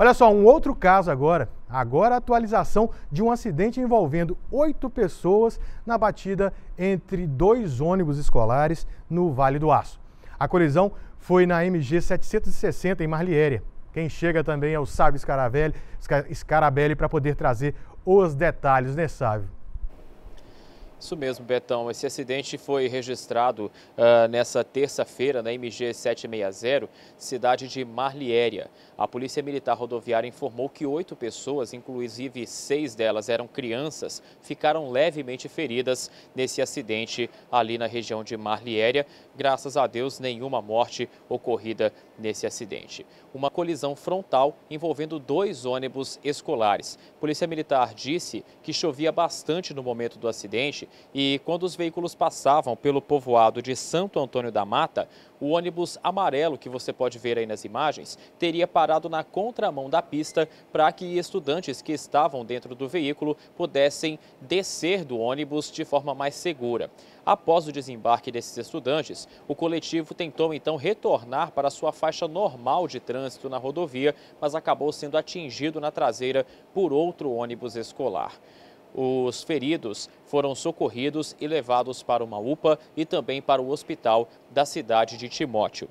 Olha só, um outro caso agora. Agora a atualização de um acidente envolvendo oito pessoas na batida entre dois ônibus escolares no Vale do Aço. A colisão foi na MG 760 em Marliéria. Quem chega também é o Sábio Scarabelli, Scarabelli para poder trazer os detalhes, né, Sábio? Isso mesmo, Betão. Esse acidente foi registrado uh, nessa terça-feira na MG 760, cidade de Marliéria. A Polícia Militar Rodoviária informou que oito pessoas, inclusive seis delas eram crianças, ficaram levemente feridas nesse acidente ali na região de Marliéria. Graças a Deus, nenhuma morte ocorrida nesse acidente. Uma colisão frontal envolvendo dois ônibus escolares. Polícia Militar disse que chovia bastante no momento do acidente e quando os veículos passavam pelo povoado de Santo Antônio da Mata, o ônibus amarelo que você pode ver aí nas imagens teria parado na contramão da pista para que estudantes que estavam dentro do veículo pudessem descer do ônibus de forma mais segura. Após o desembarque desses estudantes, o coletivo tentou então retornar para sua faixa normal de trânsito na rodovia, mas acabou sendo atingido na traseira por outro ônibus escolar. Os feridos foram socorridos e levados para uma UPA e também para o hospital da cidade de Timóteo.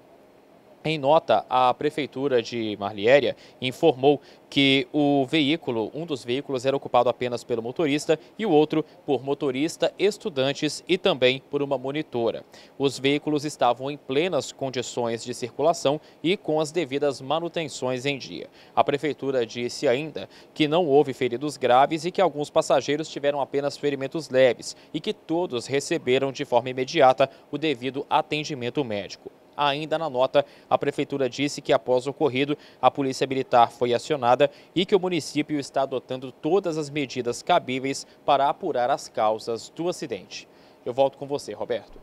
Em nota, a prefeitura de Marliéria informou que o veículo, um dos veículos era ocupado apenas pelo motorista e o outro por motorista, estudantes e também por uma monitora. Os veículos estavam em plenas condições de circulação e com as devidas manutenções em dia. A prefeitura disse ainda que não houve feridos graves e que alguns passageiros tiveram apenas ferimentos leves e que todos receberam de forma imediata o devido atendimento médico. Ainda na nota, a Prefeitura disse que após o ocorrido, a Polícia Militar foi acionada e que o município está adotando todas as medidas cabíveis para apurar as causas do acidente. Eu volto com você, Roberto.